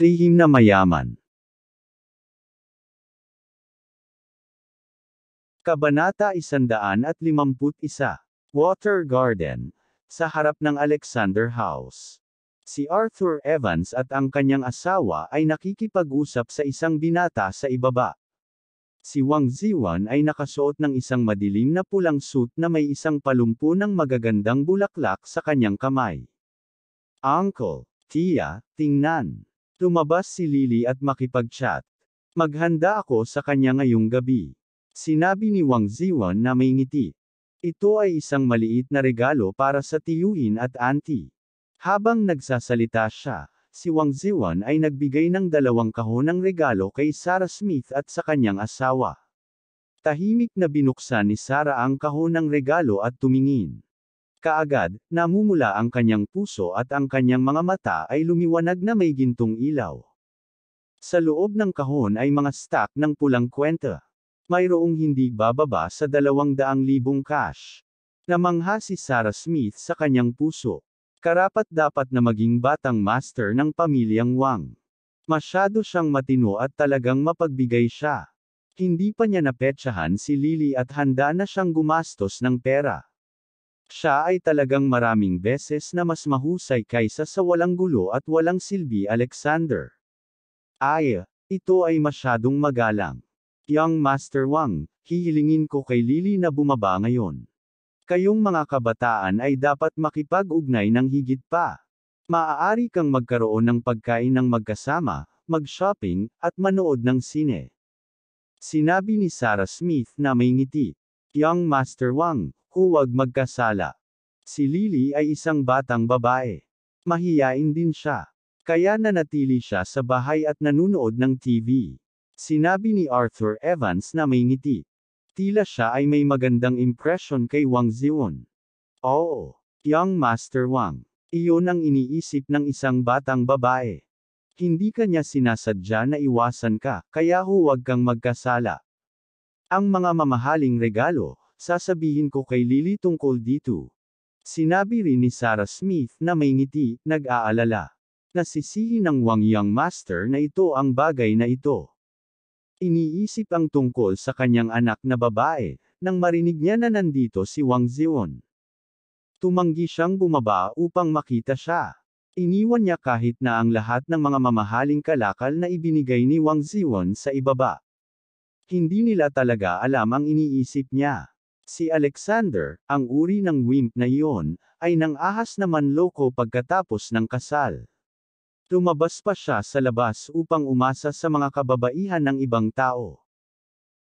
Lihim na mayaman. Kabanata 151, Water Garden, sa harap ng Alexander House. Si Arthur Evans at ang kanyang asawa ay nakikipag-usap sa isang binata sa ibaba. Si Wang Ziwan ay nakasuot ng isang madilim na pulang suit na may isang palumpo ng magagandang bulaklak sa kanyang kamay. Uncle, Tia, tingnan. Tumabas si Lily at makipag-chat. Maghanda ako sa kanya ngayong gabi. Sinabi ni Wang Ziwan na may ngiti. Ito ay isang maliit na regalo para sa tiyuhin at auntie. Habang nagsasalita siya, si Wang Ziwan ay nagbigay ng dalawang kahon ng regalo kay Sarah Smith at sa kanyang asawa. Tahimik na binuksan ni Sarah ang kahon ng regalo at tumingin. Kaagad, namumula ang kanyang puso at ang kanyang mga mata ay lumiwanag na may gintong ilaw. Sa loob ng kahon ay mga stack ng pulang kwenta. Mayroong hindi bababa sa 200,000 cash. Namangha si Sarah Smith sa kanyang puso. Karapat dapat na maging batang master ng pamilyang Wang. Masyado siyang matino at talagang mapagbigay siya. Hindi pa niya napetsahan si Lily at handa na siyang gumastos ng pera. Siya ay talagang maraming beses na mas mahusay kaysa sa walang gulo at walang silbi Alexander. Ay, ito ay masyadong magalang. Young Master Wang, hihilingin ko kay Lily na bumaba ngayon. Kayong mga kabataan ay dapat makipag-ugnay ng higit pa. Maaari kang magkaroon ng pagkain ng magkasama, mag-shopping, at manood ng sine. Sinabi ni Sarah Smith na may ngiti. Young Master Wang, Huwag magkasala. Si Lily ay isang batang babae. Mahiyain din siya. Kaya nanatili siya sa bahay at nanunood ng TV. Sinabi ni Arthur Evans na may ngiti. Tila siya ay may magandang impression kay Wang Ziwon. Oo, Young Master Wang. Iyon ang iniisip ng isang batang babae. Hindi kanya sinasadya na iwasan ka, kaya huwag kang magkasala. Ang mga mamahaling regalo, Sasabihin ko kay Lily tungkol dito. Sinabi rin ni Sarah Smith na may ngiti, nag-aalala. Nasisihin ng Wang Yang Master na ito ang bagay na ito. Iniisip ang tungkol sa kanyang anak na babae, nang marinig niya na nandito si Wang Zion. Tumanggi siyang bumaba upang makita siya. Iniwan niya kahit na ang lahat ng mga mamahaling kalakal na ibinigay ni Wang Zion sa ibaba. Hindi nila talaga alam ang iniisip niya. Si Alexander, ang uri ng wimp na iyon, ay nang ahas naman loko pagkatapos ng kasal. Tumabas pa siya sa labas upang umasa sa mga kababaihan ng ibang tao.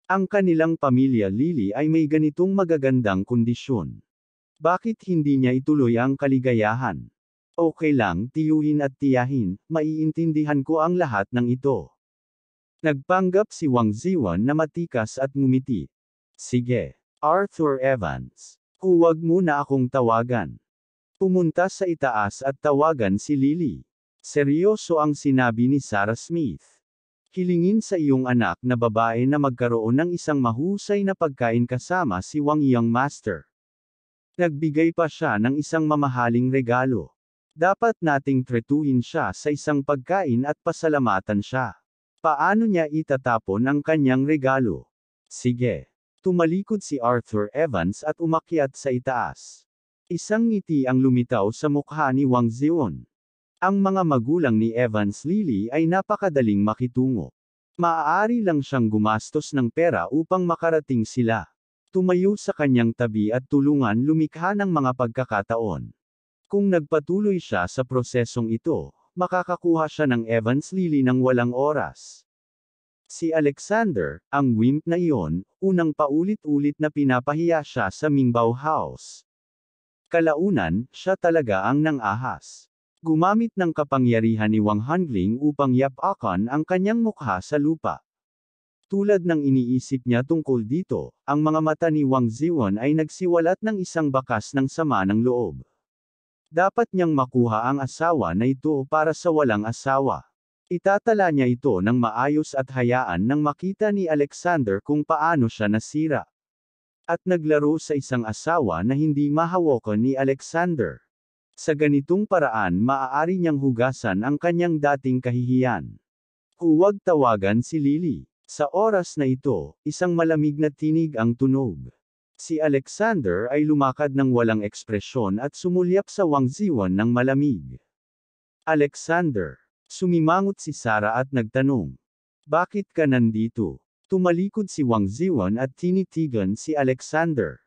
Ang kanilang pamilya Lily ay may ganitong magagandang kondisyon. Bakit hindi niya ituloy ang kaligayahan? Okay lang tiyuhin at tiyahin, maiintindihan ko ang lahat ng ito. Nagpanggap si Wang Ziwan na matikas at ngumiti. Sige. Arthur Evans. Huwag mo na akong tawagan. Pumunta sa itaas at tawagan si Lily. Seryoso ang sinabi ni Sarah Smith. Hilingin sa iyong anak na babae na magkaroon ng isang mahusay na pagkain kasama si Wang Yang Master. Nagbigay pa siya ng isang mamahaling regalo. Dapat nating tretuhin siya sa isang pagkain at pasalamatan siya. Paano niya itatapon ang kanyang regalo? Sige. Tumalikod si Arthur Evans at umakyat sa itaas. Isang ngiti ang lumitaw sa mukha ni Wang Zeon. Ang mga magulang ni Evans Lily ay napakadaling makitungo. Maaari lang siyang gumastos ng pera upang makarating sila. Tumayo sa kanyang tabi at tulungan lumikha ng mga pagkakataon. Kung nagpatuloy siya sa prosesong ito, makakakuha siya ng Evans Lily ng walang oras. Si Alexander, ang wimp na iyon, unang paulit-ulit na pinapahiya siya sa Mingbaw House. Kalaunan, siya talaga ang nang ahas. Gumamit ng kapangyarihan ni Wang Hanling upang yapakan ang kanyang mukha sa lupa. Tulad ng iniisip niya tungkol dito, ang mga mata ni Wang Ziwon ay nagsiwalat ng isang bakas ng sama ng loob. Dapat niyang makuha ang asawa na ito para sa walang asawa. Itatala niya ito ng maayos at hayaan nang makita ni Alexander kung paano siya nasira. At naglaro sa isang asawa na hindi mahawakan ni Alexander. Sa ganitong paraan maaari niyang hugasan ang kanyang dating kahihiyan. Huwag tawagan si Lily. Sa oras na ito, isang malamig na tinig ang tunog. Si Alexander ay lumakad ng walang ekspresyon at sumulyap sa wangziwan ng malamig. Alexander, Sumimangot si Sara at nagtanong. Bakit ka nandito? Tumalikod si Wang Ziwan at tinitigan si Alexander.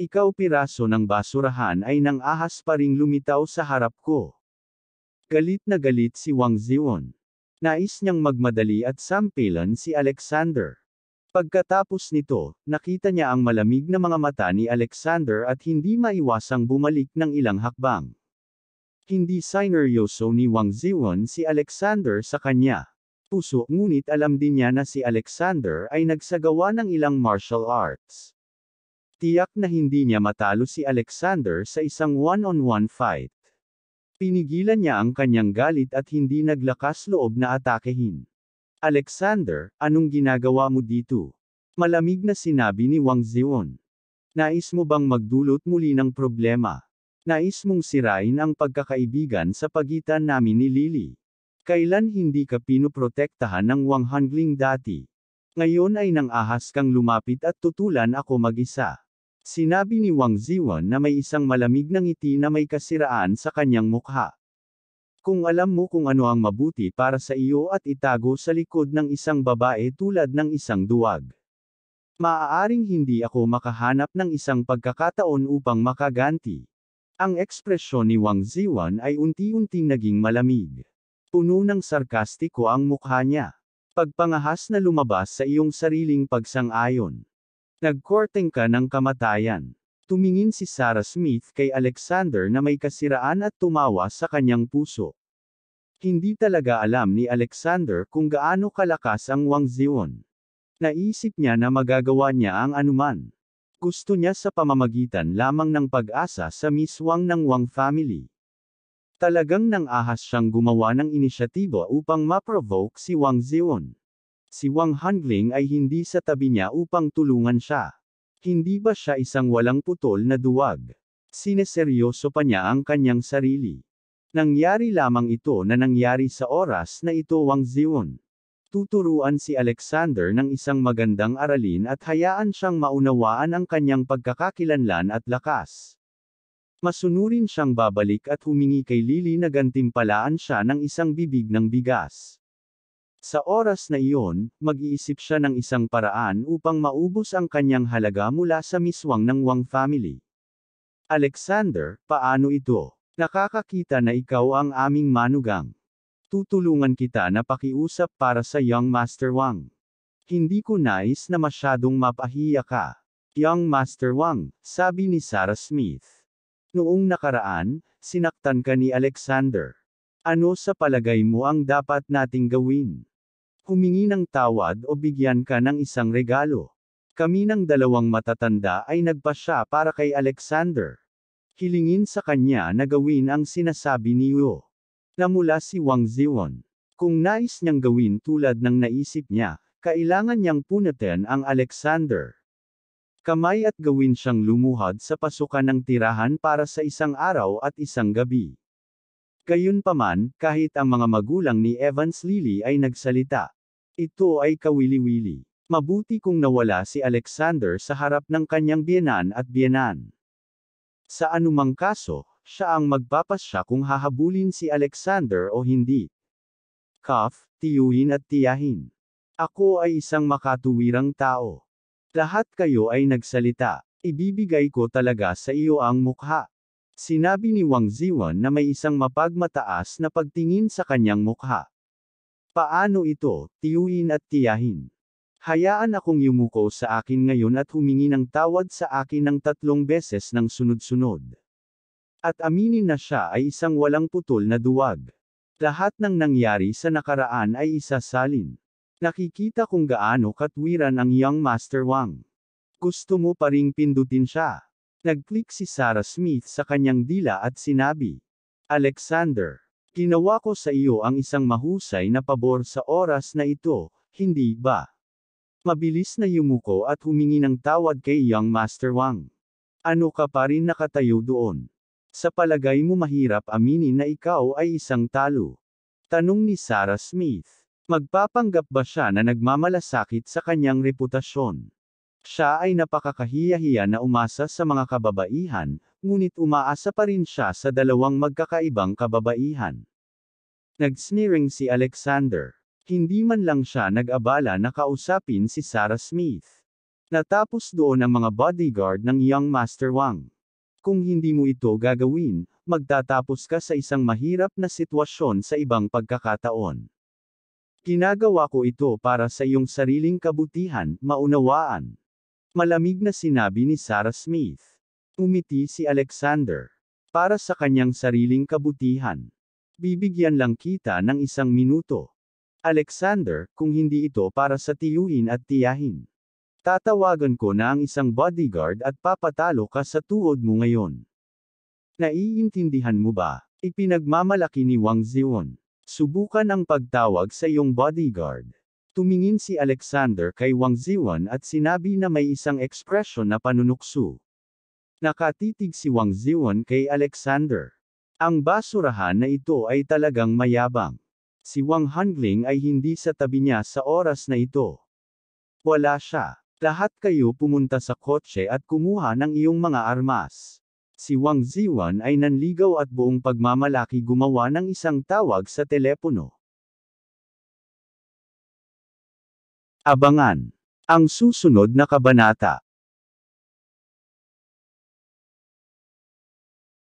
Ikaw piraso ng basurahan ay nang ahas pa ring lumitaw sa harap ko. Galit na galit si Wang Ziwon. Nais niyang magmadali at sampilan si Alexander. Pagkatapos nito, nakita niya ang malamig na mga mata ni Alexander at hindi maiwasang bumalik ng ilang hakbang. Hindi sineryoso ni Wang Ziwon si Alexander sa kanya. Puso, ngunit alam din niya na si Alexander ay nagsagawa ng ilang martial arts. Tiyak na hindi niya matalo si Alexander sa isang one-on-one -on -one fight. Pinigilan niya ang kanyang galit at hindi naglakas loob na atakehin. Alexander, anong ginagawa mo dito? Malamig na sinabi ni Wang Ziwon. Nais mo bang magdulot muli ng problema? Nais mong sirain ang pagkakaibigan sa pagitan namin ni Lily. Kailan hindi ka pinoprotektahan ng Wang Hangling dati? Ngayon ay nang ahas kang lumapit at tutulan ako mag-isa. Sinabi ni Wang Ziwan na may isang malamig ng ngiti na may kasiraan sa kanyang mukha. Kung alam mo kung ano ang mabuti para sa iyo at itago sa likod ng isang babae tulad ng isang duwag. Maaaring hindi ako makahanap ng isang pagkakataon upang makaganti. Ang ekspresyon ni Wang Ziwan ay unti-unting naging malamig. Puno ng sarkastiko ang mukha niya. Pagpangahas na lumabas sa iyong sariling pagsang-ayon. Nagkorteng ka ng kamatayan. Tumingin si Sarah Smith kay Alexander na may kasiraan at tumawa sa kanyang puso. Hindi talaga alam ni Alexander kung gaano kalakas ang Wang Zion. Naisip niya na magagawa niya ang anuman. Gusto niya sa pamamagitan lamang ng pag-asa sa miswang ng Wang family. Talagang nang ahas siyang gumawa ng inisyatibo upang ma-provoke si Wang Zion. Si Wang Hanling ay hindi sa tabi niya upang tulungan siya. Hindi ba siya isang walang putol na duwag? Sineseryoso pa niya ang kanyang sarili. Nangyari lamang ito na nangyari sa oras na ito Wang Zion. Tuturuan si Alexander ng isang magandang aralin at hayaan siyang maunawaan ang kanyang pagkakakilanlan at lakas. Masunurin siyang babalik at humingi kay Lily na gantimpalaan siya ng isang bibig ng bigas. Sa oras na iyon, mag-iisip siya ng isang paraan upang maubos ang kanyang halaga mula sa miswang ng Wang family. Alexander, paano ito? Nakakakita na ikaw ang aming manugang. Tutulungan kita na pakiusap para sa Young Master Wang. Hindi ko nais na masyadong mapahiya ka. Young Master Wang, sabi ni Sarah Smith. Noong nakaraan, sinaktan ka ni Alexander. Ano sa palagay mo ang dapat nating gawin? Humingi ng tawad o bigyan ka ng isang regalo. Kami ng dalawang matatanda ay nagpasya para kay Alexander hilingin sa kanya na gawin ang sinasabi ni Yo na mula si Wang Ziwon. Kung nais niyang gawin tulad ng naisip niya, kailangan niyang punatin ang Alexander. Kamay at gawin siyang lumuhad sa pasukan ng tirahan para sa isang araw at isang gabi. Gayunpaman, kahit ang mga magulang ni Evans Lily ay nagsalita. Ito ay kawili-wili. Mabuti kung nawala si Alexander sa harap ng kanyang biyenan at biyenan. Sa anumang kaso, siya ang magpapasya kung hahabulin si Alexander o hindi. Cuff, tiyuhin at tiyahin. Ako ay isang makatuwirang tao. Lahat kayo ay nagsalita. Ibibigay ko talaga sa iyo ang mukha. Sinabi ni Wang Ziwan na may isang mapagmataas na pagtingin sa kanyang mukha. Paano ito, tiyuin at tiyahin? Hayaan akong yumuko sa akin ngayon at humingi ng tawad sa akin ng tatlong beses ng sunod-sunod. At aminin na siya ay isang walang putol na duwag. Lahat ng nangyari sa nakaraan ay isasalin. Nakikita kung gaano katwiran ang young Master Wang. Gusto mo pa ring pindutin siya. Nag-click si Sarah Smith sa kanyang dila at sinabi, Alexander, ginawa ko sa iyo ang isang mahusay na pabor sa oras na ito, hindi ba? Mabilis na yumuko at humingi ng tawad kay Young Master Wang. Ano ka pa rin nakatayo doon? Sa palagay mo mahirap aminin na ikaw ay isang talo? Tanong ni Sarah Smith. Magpapanggap ba siya na nagmamalasakit sa kanyang reputasyon? Siya ay napakakahiyahiya na umasa sa mga kababaihan, ngunit umaasa pa rin siya sa dalawang magkakaibang kababaihan. Nagsneering si Alexander. Hindi man lang siya nag-abala na kausapin si Sarah Smith. Natapos doon ang mga bodyguard ng Young Master Wang. Kung hindi mo ito gagawin, magtatapos ka sa isang mahirap na sitwasyon sa ibang pagkakataon. Ginagawa ko ito para sa iyong sariling kabutihan, maunawaan. Malamig na sinabi ni Sarah Smith. Umiti si Alexander. Para sa kanyang sariling kabutihan. Bibigyan lang kita ng isang minuto. Alexander, kung hindi ito para sa tiyuhin at tiyahin. Tatawagan ko na ang isang bodyguard at papatalo ka sa tuod mo ngayon. Naiintindihan mo ba? Ipinagmamalaki ni Wang Zion. Subukan ang pagtawag sa iyong bodyguard. Tumingin si Alexander kay Wang Zion at sinabi na may isang ekspresyon na panunukso. Nakatitig si Wang Zion kay Alexander. Ang basurahan na ito ay talagang mayabang. Si Wang Hangling ay hindi sa tabi niya sa oras na ito. Wala siya. Lahat kayo pumunta sa kotse at kumuha ng iyong mga armas. Si Wang Ziwan ay nanligaw at buong pagmamalaki gumawa ng isang tawag sa telepono. Abangan! Ang susunod na kabanata